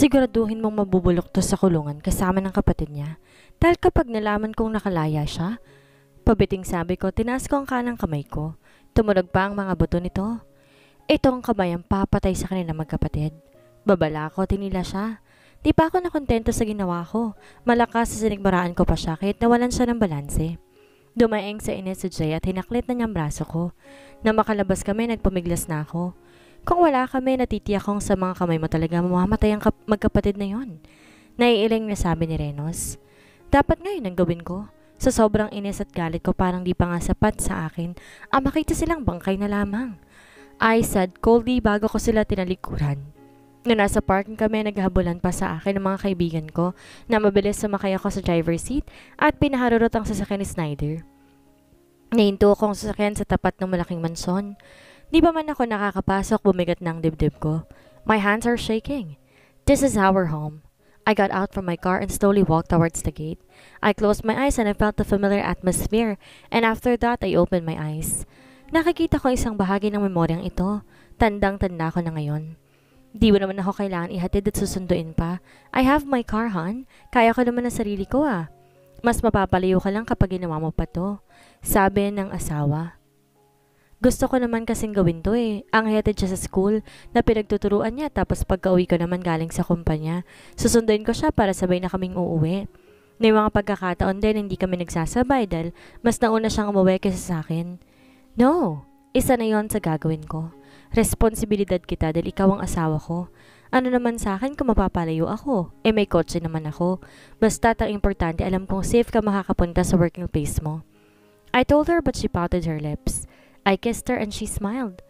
Siguraduhin mong mabubulok to sa kulungan kasama ng kapatid niya. Dahil kapag nalaman kong nakalaya siya, pabiting sabi ko, tinas ko ang kanang kamay ko. Tumunog pa ang mga buto nito. Ito ang kamay ang papatay sa kanila magkapatid. Babala ko, tinila siya. Di pa ako nakontento sa ginawa ko. Malakas sa sinigmaraan ko pa siya kahit nawalan siya ng balanse. Dumaeng sa inis si Jay at hinaklit na niya ang braso ko. Nang makalabas kami, nagpamiglas na ako. Kung wala kami, natitiyak kong sa mga kamay mo talaga mamamatay ang magkapatid na yon. Naiiling na sabi ni Renos. Dapat ngayon ang gawin ko. Sa sobrang inis at galit ko parang di pa nga sapat sa akin ang makita silang bangkay na lamang. I said coldly bago ko sila tinalikuran. Na nasa parking kami, naghabulan pa sa akin ng mga kaibigan ko na mabilis sumakay ako sa driver's seat at pinaharurot ang sasakyan ni Snyder. Nahinto akong sasakyan sa tapat ng malaking mansyon. Di ba man ako nakakapasok bumigat ng dibdib ko? My hands are shaking. This is our home. I got out from my car and slowly walked towards the gate. I closed my eyes and I felt the familiar atmosphere, and after that, I opened my eyes. Nakikita ko isang bahagi ng memoryang ito. Tandang-tanda ko na ngayon. Di ba naman ako kailangan ihatid at susunduin pa? I have my car, hon. Kaya ko naman ang sarili ko, ah. Mas mapapalayo ka lang kapag ginawa mo pa to. Sabi ng asawa. Gusto ko naman kasing gawin to eh. Ang headed siya sa school na pinagtuturuan niya tapos pagka-uwi ko naman galing sa kumpanya, susunduin ko siya para sabay na kaming uuwi. May mga pagkakataon din hindi kami nagsasabay dahil mas nauna siyang umuwi kaysa sa akin. No, isa na yon sa gagawin ko. Responsibilidad kita dahil ikaw ang asawa ko. Ano naman sa akin kung mapapalayo ako? Eh may kotse naman ako. Basta ang importante alam kong safe ka makakapunta sa working place mo. I told her but she pouted her lips. I kissed her and she smiled.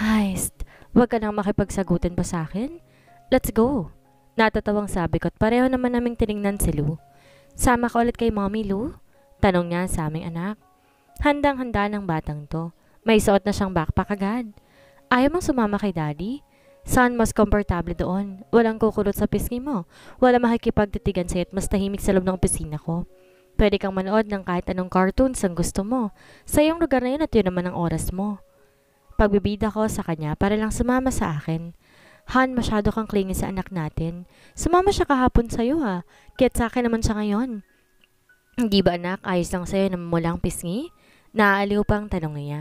Heist, wag ka nang makipagsagutin pa sa akin. Let's go. Natatawang sabi ko at pareho naman naming tiningnan si Lou. Sama ka ulit kay Mommy Lou? Tanong niya sa aming anak. Handang-handa ng batang to. May suot na siyang backpack agad. Ayaw mong sumama kay Daddy? Saan mas komportable doon? Walang kukulot sa pisngi mo. Wala makikipagtitigan sa'yo at mas tahimik sa loob ng opisina ko. Pwede kang manood ng kahit anong cartoons ang gusto mo. Sa iyong lugar na yun at yun naman ang oras mo. Pagbibida ko sa kanya para lang sumama sa akin. Han, masyado kang clingy sa anak natin. Sumama siya kahapon sa iyo ha. Kaya't sa akin naman siya ngayon. Hindi ba anak, ayos lang sa'yo na mamulang pisngi? Naaaliw pa ang tanong niya.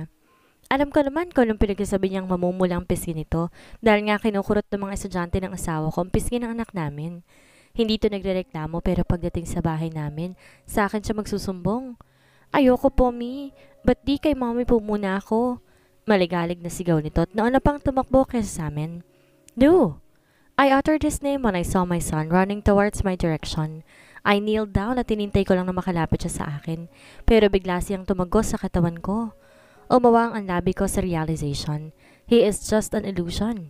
Alam ko naman kung anong pinagsasabi niyang mamumulang pisngi nito dahil nga kinukurot ng mga estudyante ng asawa ko ang pisngi ng anak namin. Hindi ito to nagrereklamo pero pagdating sa bahay namin, sa akin siya magsusumbong. Ayoko po, Mi. Ba't di kay mommy po muna ako? Maligalig na sigaw nito at nauna pang tumakbo kaysa sa amin. Do! I uttered his name when I saw my son running towards my direction. I kneeled down at tinintay ko lang na makalapit siya sa akin, pero bigla siyang tumagos sa katawan ko. Umawang ang labi ko sa realization. He is just an illusion.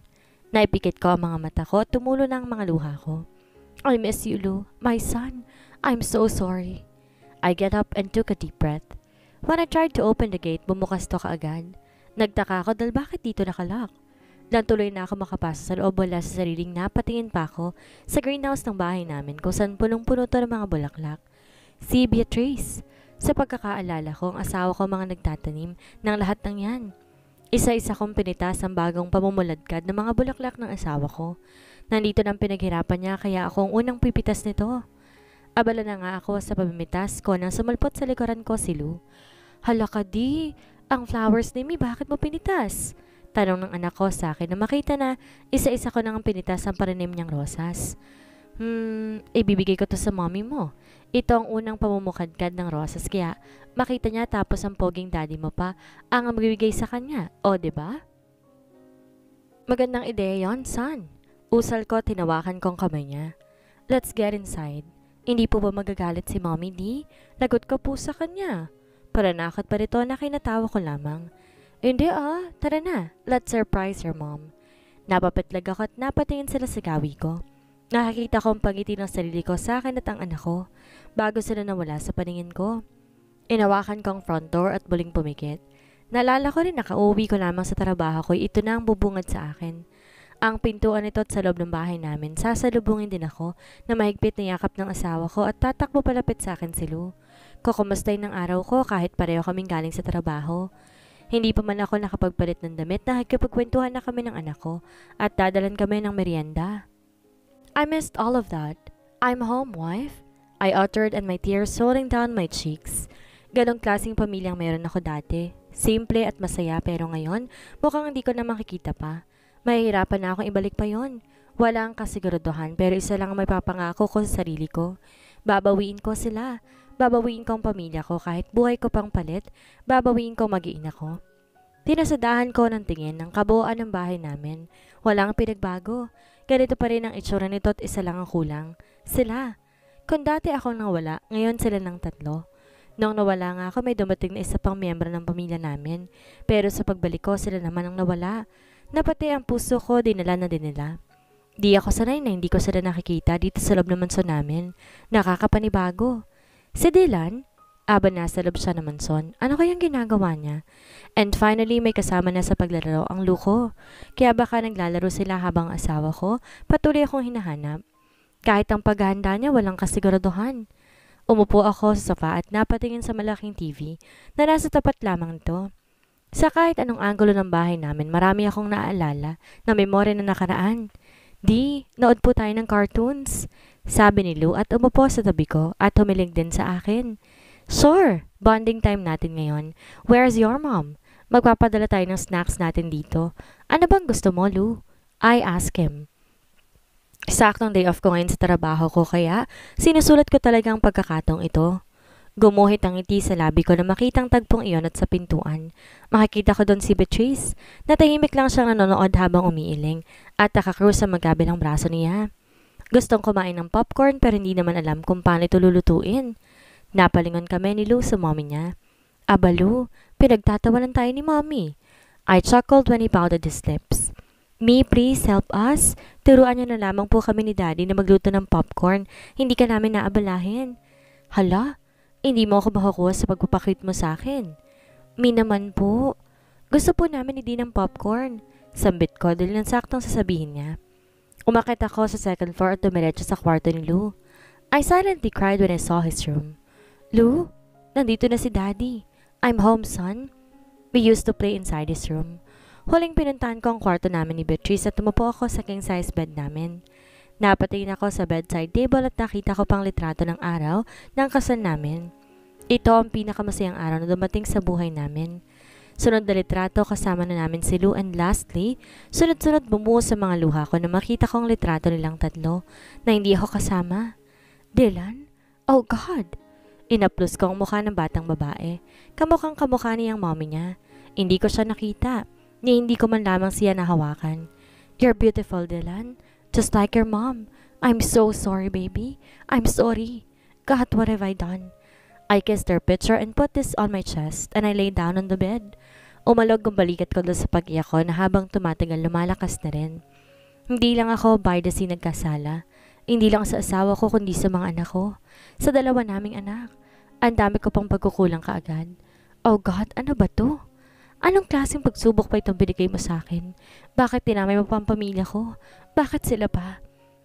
Naipikit ko ang mga mata ko at tumulo na ang mga luha ko. I miss you, Lou. My son. I'm so sorry. I get up and took a deep breath. When I tried to open the gate, bumukas to kaagad. Nagtaka ako dahil bakit dito nakalock. Nang tuloy na ako makapasa sa loob wala sa sariling napatingin pa ako sa greenhouse ng bahay namin kung saan punong-puno to ng mga bulaklak. Si Beatrice. Sa pagkakaalala ko, ang asawa ko mga nagtatanim ng lahat ng yan. Isa-isa kong pinitas ang bagong pamumuladkad ng mga bulaklak ng asawa ko. Nandito nang pinaghirapan niya kaya ako ang unang pipitas nito. Abala na nga ako sa pamimitas ko nang sumulpot sa likuran ko si Lou. Halaka di, ang flowers ni Mi bakit mo pinitas? Tanong ng anak ko sa akin na makita na isa-isa ko nang pinitas ang parinim niyang rosas. Hmm, ibibigay ko to sa mommy mo. Ito ang unang pamumukadkad ng rosas kaya makita niya tapos ang poging daddy mo pa ang magbibigay sa kanya. O, ba? Diba? Magandang ideya yon, son. Usal ko at hinawakan kong kamay niya. Let's get inside. Hindi po ba magagalit si Mommy D? Lagot ko po sa kanya. Paranakot pa rito na kinatawa ko lamang. Hindi ah, tara na. Let's surprise your mom. Napapatlag ako at napatingin sila sa gawi ko. Nakakita ko ang pangiti ng sarili ko sa akin at ang anak ko bago sila nawala sa paningin ko. Inawakan ko ang front door at buling pumikit. Nalala ko rin nakauwi ko lamang sa trabaho ko ito na ang bubungad sa akin ang pintuan nito at sa loob ng bahay namin. Sasalubungin din ako na mahigpit na yakap ng asawa ko at tatakbo palapit sa akin si Lou. Kukumustay ng araw ko kahit pareho kaming galing sa trabaho. Hindi pa man ako nakapagpalit ng damit na hagkapagkwentuhan na kami ng anak ko at dadalan kami ng merienda. I missed all of that. I'm home, wife. I uttered and my tears rolling down my cheeks. Ganong klaseng pamilyang meron ako dati. Simple at masaya pero ngayon mukhang hindi ko na makikita pa. Mahihirapan na akong ibalik pa yon. Wala ang kasiguraduhan pero isa lang ang may papangako ko sa sarili ko. Babawiin ko sila. Babawiin ko ang pamilya ko kahit buhay ko pang palit. Babawiin ko mag-iina ko. Tinasadahan ko ng tingin ng kabuuan ng bahay namin. Walang pinagbago. Ganito pa rin ang itsura nito at isa lang ang kulang. Sila. Kung dati ako nawala, ngayon sila ng tatlo. Nung nawala nga ako, may dumating na isa pang miyembro ng pamilya namin. Pero sa pagbalik ko, sila naman ang nawala na pati ang puso ko dinala na din Di ako sanay na hindi ko sila nakikita dito sa loob ng manson namin. Nakakapanibago. Si Dylan, aba nasa loob siya ng manson. Ano kayang ginagawa niya? And finally, may kasama na sa paglalaro ang Luko. Kaya baka naglalaro sila habang asawa ko, patuloy akong hinahanap. Kahit ang paghahanda niya, walang kasiguraduhan. Umupo ako sa sofa at napatingin sa malaking TV na nasa tapat lamang ito. Sa kahit anong angulo ng bahay namin, marami akong naaalala na memorya na nakaraan. Di, nood po tayo ng cartoons. Sabi ni Lou at umupo sa tabi ko at humiling din sa akin. Sir, bonding time natin ngayon. Where's your mom? Magpapadala tayo ng snacks natin dito. Ano bang gusto mo, Lou? I ask him. Saktong day off ko ngayon sa trabaho ko kaya sinusulat ko talaga ang pagkakatong ito. Gumuhit ang ngiti sa labi ko na makitang tagpong iyon at sa pintuan. Makikita ko doon si Beatrice. Natahimik lang siyang nanonood habang umiiling at nakakrus sa magkabilang braso niya. Gustong kumain ng popcorn pero hindi naman alam kung paano ito lulutuin. Napalingon kami ni Lou sa mommy niya. Abalo, pinagtatawanan tayo ni mommy. I chuckled when he pouted his lips. Me, please help us. Turuan niyo na lamang po kami ni daddy na magluto ng popcorn. Hindi ka namin naabalahin. Hala, hindi mo ako makukuha sa pagpapakit mo sa akin. Mi naman po. Gusto po namin hindi ng popcorn. Sambit ko dahil nang saktong sasabihin niya. Umakit ako sa second floor at dumiretso sa kwarto ni Lou. I silently cried when I saw his room. Lou, nandito na si Daddy. I'm home, son. We used to play inside his room. Huling pinuntahan ko ang kwarto namin ni Beatrice at tumupo ako sa king size bed namin. Napatingin ako sa bedside table at nakita ko pang litrato ng araw ng kasan namin. Ito ang pinakamasayang araw na dumating sa buhay namin. Sunod na litrato kasama na namin si Lou and lastly, sunod-sunod bumuo sa mga luha ko na makita ko ang litrato nilang tatlo na hindi ako kasama. Dylan? Oh God! Inaplus ko ang mukha ng batang babae. Kamukhang kamukha niyang mommy niya. Hindi ko siya nakita, ni hindi ko man lamang siya nahawakan. You're beautiful, Dylan just like your mom. I'm so sorry, baby. I'm sorry. God, what have I done? I kissed her picture and put this on my chest and I lay down on the bed. Umalog ang balikat ko doon sa pag ko na habang tumatagal lumalakas na rin. Hindi lang ako by the sea nagkasala. Hindi lang sa asawa ko kundi sa mga anak ko. Sa dalawa naming anak. Ang dami ko pang pagkukulang kaagad. Oh God, ano ba to? Anong klaseng pagsubok pa itong binigay mo sa akin? Bakit tinamay mo pa ang pamilya ko? Bakit sila pa?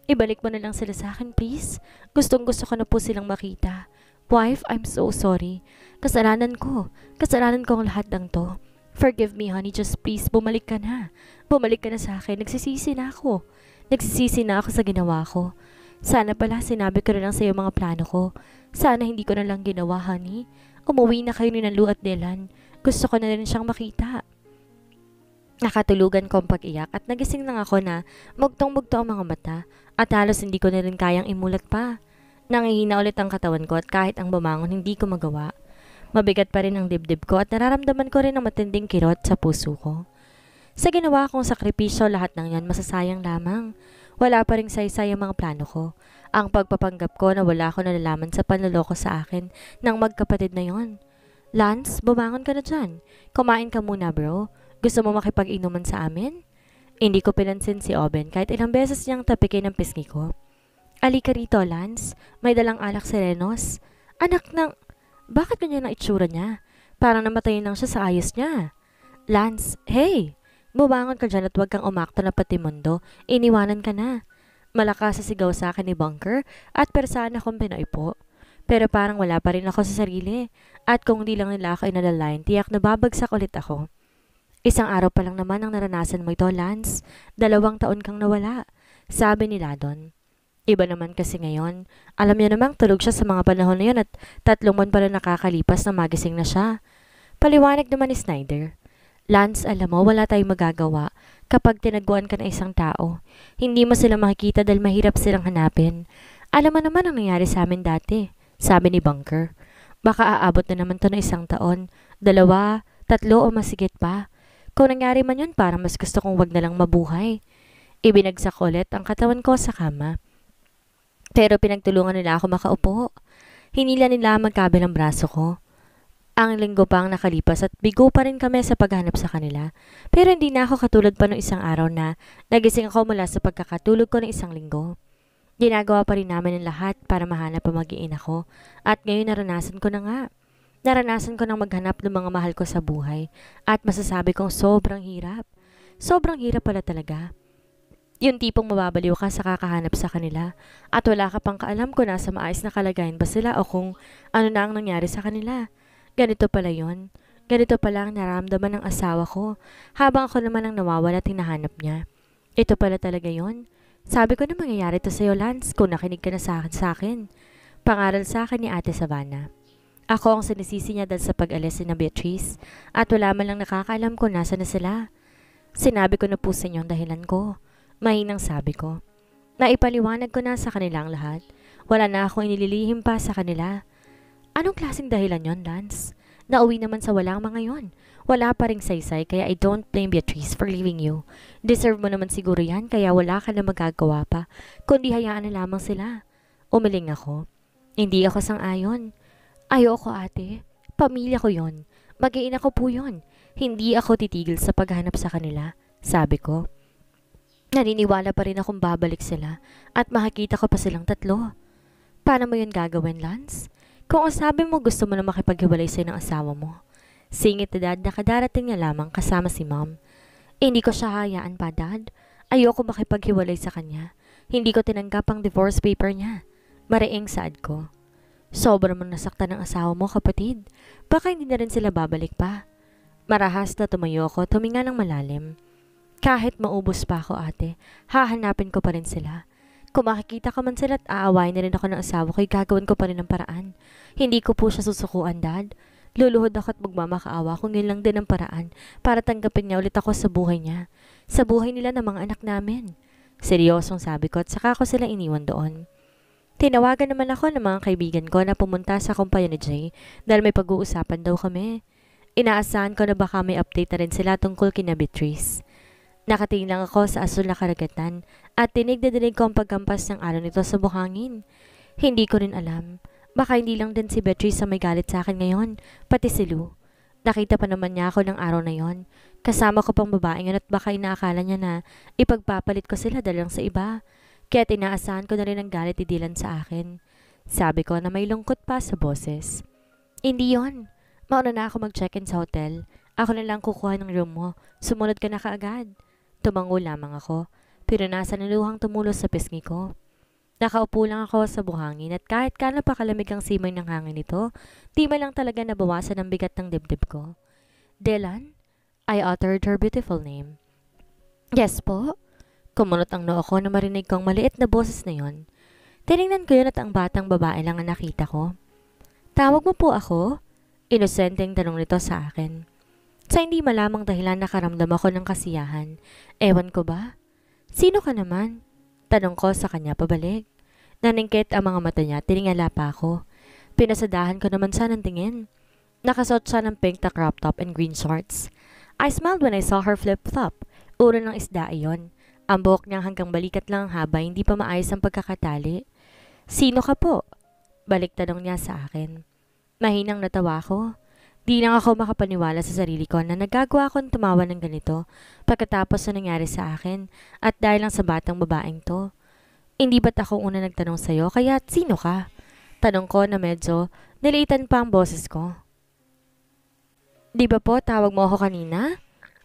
Ibalik mo na lang sila sa akin, please. Gustong gusto ko na po silang makita. Wife, I'm so sorry. Kasalanan ko. Kasalanan ko ang lahat ng to. Forgive me, honey. Just please, bumalik ka na. Bumalik ka na sa akin. Nagsisisi na ako. Nagsisisi na ako sa ginawa ko. Sana pala sinabi ko na lang sa iyo mga plano ko. Sana hindi ko na lang ginawa, honey. Umuwi na kayo ni Nalu at Delan. Gusto ko na rin siyang makita. Nakatulugan ko ang pag-iyak at nagising lang ako na mugtong-mugto ang mga mata at halos hindi ko na rin kayang imulat pa. Nangihina ulit ang katawan ko at kahit ang bumangon hindi ko magawa. Mabigat pa rin ang dibdib ko at nararamdaman ko rin ang matinding kirot sa puso ko. Sa ginawa kong sakripisyo lahat ng yan masasayang lamang. Wala pa rin saysay ang mga plano ko. Ang pagpapanggap ko na wala ko nalalaman sa panloloko sa akin ng magkapatid na yon. Lance, bumangon ka na dyan. Kumain ka muna, bro. Gusto mo makipag-inuman sa amin? Hindi ko pinansin si Oben kahit ilang beses niyang tapikin ang pisngi ko. Ali ka rito, Lance. May dalang alak si Renos. Anak ng... Bakit ganyan ang itsura niya? Parang namatay lang siya sa ayos niya. Lance, hey! Bumangon ka dyan at huwag kang umakto na pati mundo. Iniwanan ka na. Malakas sa sigaw sa akin ni Bunker at kong pinoy po. Pero parang wala pa rin ako sa sarili. Eh. At kung hindi lang nila ako inalalayan, tiyak na babagsak ulit ako. Isang araw pa lang naman ang naranasan mo ito, Lance. Dalawang taon kang nawala. Sabi nila doon. Iba naman kasi ngayon. Alam niya namang tulog siya sa mga panahon na yun at tatlong buwan pala nakakalipas na magising na siya. Paliwanag naman ni Snyder. Lance, alam mo, wala tayong magagawa kapag tinaguan ka ng isang tao. Hindi mo sila makikita dahil mahirap silang hanapin. Alam mo naman ang nangyari sa amin dati. Sabi ni Bunker. Baka aabot na naman to ng isang taon, dalawa, tatlo o masigit pa. Kung nangyari man yun, para mas gusto kong wag na lang mabuhay. Ibinagsak ulit ang katawan ko sa kama. Pero pinagtulungan nila ako makaupo. Hinila nila ang magkabilang braso ko. Ang linggo pa ang nakalipas at bigo pa rin kami sa paghanap sa kanila. Pero hindi na ako katulad pa noong isang araw na nagising ako mula sa pagkakatulog ko ng isang linggo. Ginagawa pa rin namin ang lahat para mahanap ang magiin ako at ngayon naranasan ko na nga. Naranasan ko nang maghanap ng mga mahal ko sa buhay at masasabi kong sobrang hirap. Sobrang hirap pala talaga. Yung tipong mababaliw ka sa kakahanap sa kanila at wala ka pang kaalam kung nasa maayos na kalagayan ba sila o kung ano na ang nangyari sa kanila. Ganito pala yon. Ganito pala ang naramdaman ng asawa ko habang ako naman ang nawawala at hinahanap niya. Ito pala talaga yon. Sabi ko na mangyayari to sa'yo, Lance, kung nakinig ka na sa akin sa akin. Pangaral sa akin ni Ate Savannah. Ako ang sinisisi niya dahil sa pag-alis ni Beatrice at wala man lang nakakaalam kung nasa na sila. Sinabi ko na po sa inyo ang dahilan ko. Mahinang sabi ko. Naipaliwanag ko na sa kanila ang lahat. Wala na akong inililihim pa sa kanila. Anong klaseng dahilan yon, Lance? Nauwi naman sa walang mga yon. Wala pa rin saysay kaya I don't blame Beatrice for leaving you. Deserve mo naman siguro yan kaya wala ka na magagawa pa, kundi hayaan na lamang sila. Umiling ako. Hindi ako sang-ayon. Ayoko ate. Pamilya ko yon. Mag-iina ko po yon. Hindi ako titigil sa paghanap sa kanila, sabi ko. Naniniwala pa rin akong babalik sila at makikita ko pa silang tatlo. Paano mo yun gagawin, Lance? Kung ang sabi mo gusto mo na makipaghiwalay sa'yo ng asawa mo, Singit ni dad na niya lamang kasama si mom. Eh, hindi ko siya hayaan pa dad. Ayoko makipaghiwalay sa kanya. Hindi ko tinanggap ang divorce paper niya. Maraing sad ko. Sobrang mo nasaktan ng asawa mo kapatid. Baka hindi na rin sila babalik pa. Marahas na tumayo ako, tuminga ng malalim. Kahit maubos pa ako ate, hahanapin ko pa rin sila. Kung makikita ka man sila at aaway na rin ako ng asawa ko, gagawin ko pa rin ang paraan. Hindi ko po siya susukuan, Dad. Luluhod ako at magmamakaawa kung yun lang din ang paraan para tanggapin niya ulit ako sa buhay niya. Sa buhay nila ng mga anak namin. Seryosong sabi ko at saka ko sila iniwan doon. Tinawagan naman ako ng mga kaibigan ko na pumunta sa kumpanya ni Jay dahil may pag-uusapan daw kami. Inaasahan ko na baka may update na rin sila tungkol kina Beatrice. Nakatingin lang ako sa asul na karagatan at tinig na dinig ko ang pagkampas ng araw nito sa buhangin. Hindi ko rin alam. Baka hindi lang din si Beatrice ang may galit sa akin ngayon, pati si Lou. Nakita pa naman niya ako ng araw na yon. Kasama ko pang babae yun at baka inaakala niya na ipagpapalit ko sila dalang sa iba. Kaya tinaasahan ko na rin ang galit ni Dylan sa akin. Sabi ko na may lungkot pa sa boses. Hindi yon. Mauna na ako mag-check-in sa hotel. Ako na lang kukuha ng room mo. Sumunod ka na kaagad. Tumango lamang ako. Pero nasa niluhang tumulo sa pisngi ko. Nakaupo lang ako sa buhangin at kahit pa kalamig ang simoy ng hangin nito, di man lang talaga nabawasan ang bigat ng dibdib ko. Dylan? I uttered her beautiful name. Yes po? Kumunot ang noo ko na marinig kong maliit na boses na yon. Tinignan ko yun at ang batang babae lang ang nakita ko. Tawag mo po ako? Inosenteng tanong nito sa akin. Sa hindi malamang dahilan nakaramdam ako ng kasiyahan. Ewan ko ba? Sino ka naman? Tanong ko sa kanya pabalik. Naningkit ang mga mata niya, tiningala pa ako. Pinasadahan ko naman sana ng tingin. Nakasuot siya ng pink na crop top and green shorts. I smiled when I saw her flip-flop. Ulo ng isda iyon. Ang buhok niya hanggang balikat lang ang haba, hindi pa maayos ang pagkakatali. Sino ka po? Balik tanong niya sa akin. Mahinang natawa ko. Di lang ako makapaniwala sa sarili ko na nagagawa akong tumawa ng ganito pagkatapos na nangyari sa akin at dahil lang sa batang babaeng to. Hindi ba't ako una nagtanong sa'yo, kaya sino ka? Tanong ko na medyo nilitan pa ang boses ko. Di ba po, tawag mo ako kanina?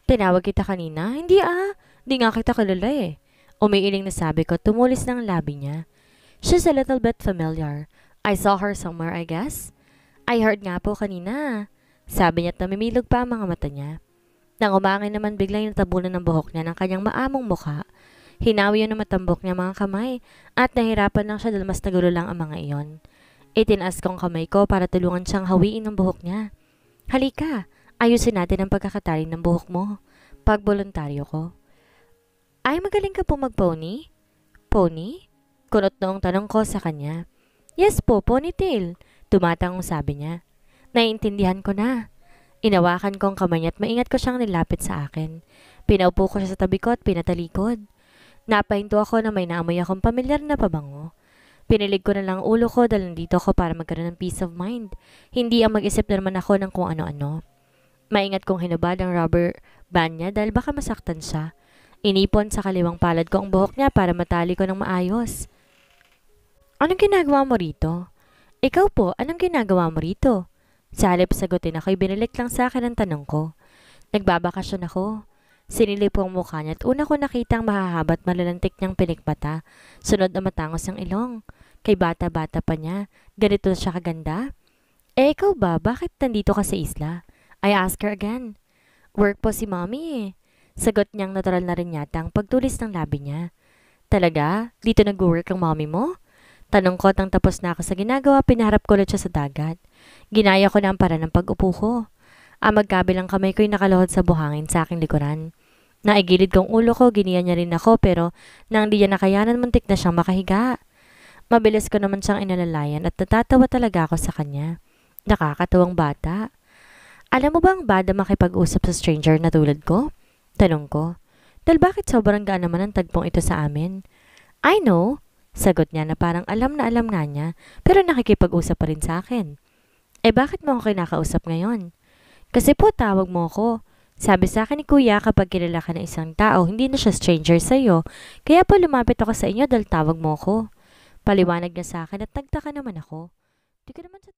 Tinawag kita kanina? Hindi ah, di nga kita kalala eh. Umiiling na sabi ko, tumulis ng labi niya. She's a little bit familiar. I saw her somewhere, I guess. I heard nga po kanina. Sabi niya at namimilog pa ang mga mata niya. Nang umangin naman biglang natabunan ng buhok niya ng kanyang maamong mukha. Hinawi yun ng matambok niya mga kamay at nahirapan lang siya dahil mas nagulo lang ang mga iyon. Itinaas kong kamay ko para tulungan siyang hawiin ang buhok niya. Halika, ayusin natin ang pagkakatali ng buhok mo. Pagbolontaryo ko. Ay, magaling ka po mag magpony? Pony? Kunot noong tanong ko sa kanya. Yes po, ponytail. Tumatangong sabi niya. Naiintindihan ko na. Inawakan ko ang kamay niya at maingat ko siyang nilapit sa akin. Pinaupo ko siya sa tabi ko at pinatalikod. Napahinto ako na may naamoy akong pamilyar na pabango. Pinilig ko na lang ulo ko dahil nandito ako para magkaroon ng peace of mind. Hindi ang mag-isip naman ako ng kung ano-ano. Maingat kong hinubad ang rubber band niya dahil baka masaktan siya. Inipon sa kaliwang palad ko ang buhok niya para matali ko ng maayos. Anong ginagawa mo rito? Ikaw po, anong ginagawa mo rito? Sa halip sagutin ako'y binalik lang sa akin ang tanong ko. Nagbabakasyon ako. Sinilip ko ang mukha niya at una ko nakita ang mahahaba at malalantik niyang pinikbata. Sunod na matangos ang ilong. Kay bata-bata pa niya. Ganito na siya kaganda. Eh, ikaw ba? Bakit nandito ka sa isla? I ask her again. Work po si mommy eh. Sagot niyang natural na rin yata ang pagtulis ng labi niya. Talaga? Dito nag-work ang mommy mo? Tanong ko at tapos na ako sa ginagawa, pinarap ko ulit siya sa dagat. Ginaya ko na ang para ng pag-upo ko. Ang ah, magkabilang kamay ko'y nakaluhod sa buhangin sa aking likuran. Naigilid kong ulo ko, giniyan niya rin ako pero nang di niya nakayanan muntik na siyang makahiga. Mabilis ko naman siyang inalalayan at natatawa talaga ako sa kanya. Nakakatawang bata. Alam mo ba ang bada makipag-usap sa stranger na tulad ko? Tanong ko. Dahil bakit sobrang gaan naman ang tagpong ito sa amin? I know, sagot niya na parang alam na alam nga niya, pero nakikipag-usap pa rin sa akin. Eh bakit mo ako kinakausap ngayon? Kasi po tawag mo ko. Sabi sa akin ni kuya kapag kilala ka ng isang tao, hindi na siya stranger sa'yo. Kaya po lumapit ako sa inyo dahil tawag mo ko. Paliwanag niya sa akin at nagtaka naman ako. Di ka naman sa...